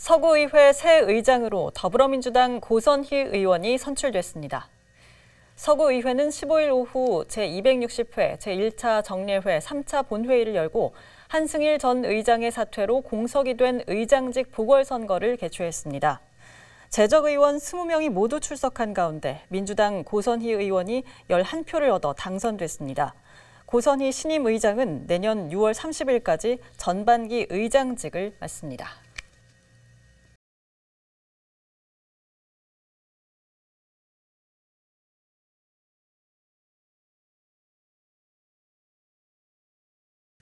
서구의회 새 의장으로 더불어민주당 고선희 의원이 선출됐습니다. 서구의회는 15일 오후 제260회 제1차 정례회 3차 본회의를 열고 한승일 전 의장의 사퇴로 공석이 된 의장직 보궐선거를 개최했습니다. 재적 의원 20명이 모두 출석한 가운데 민주당 고선희 의원이 11표를 얻어 당선됐습니다. 고선희 신임 의장은 내년 6월 30일까지 전반기 의장직을 맡습니다.